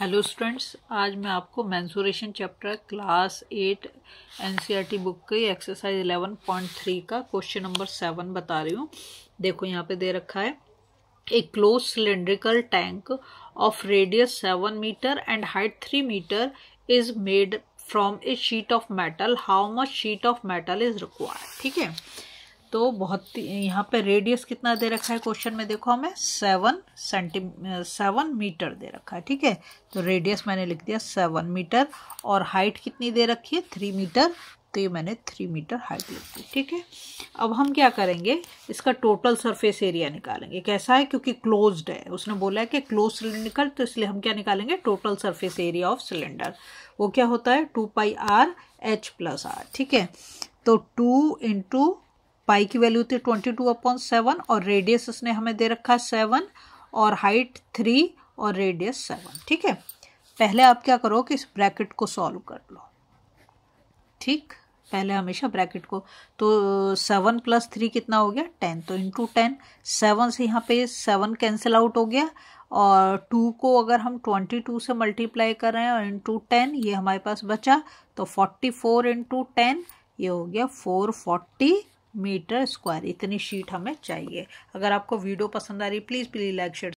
hello students आज मैं आपको mensuration chapter class eight N book की एक्सरसाइज इलेवन पॉइंट थ्री का क्वेश्चन नंबर सेवन बता रही हूँ देखो यहाँ पे दे रखा है a close cylindrical tank of radius seven metre and height three metre is made from a sheet of metal how much sheet of metal is required ठीक है तो बहुत यहाँ पे रेडियस कितना दे रखा है क्वेश्चन में देखो हमें सेवन सेंटी सेवन मीटर दे रखा है ठीक है तो रेडियस मैंने लिख दिया सेवन मीटर और हाइट कितनी दे रखी है थ्री मीटर तो ये मैंने थ्री मीटर हाइट लिख दी ठीक है अब हम क्या करेंगे इसका टोटल सरफेस एरिया निकालेंगे कैसा है क्योंकि क्लोज्ड है उसने बोला है कि क्लोज सिलेंडर तो इसलिए हम क्या निकालेंगे total surface area of cylinder वो क्या होता है two pi R H plus R ठीक है तो टू इंटू पाई की वैल्यू थी ट्वेंटी टू अपॉन सेवन और रेडियस उसने हमें दे रखा है सेवन और हाइट थ्री और रेडियस सेवन ठीक है पहले आप क्या करो कि इस ब्रैकेट को सॉल्व कर लो ठीक पहले हमेशा ब्रैकेट को तो सेवन प्लस थ्री कितना हो गया टेन तो इंटू टेन सेवन से यहाँ पे सेवन कैंसिल आउट हो गया और टू को अगर हम ट्वेंटी टू से मल्टीप्लाई कर रहे हैं और इंटू टेन ये हमारे पास बचा तो फोर्टी फोर इंटू टेन ये हो गया फोर फोर्टी मीटर स्क्वायर इतनी शीट हमें चाहिए अगर आपको वीडियो पसंद आ रही प्लीज़ प्लीज़ लाइक शेयर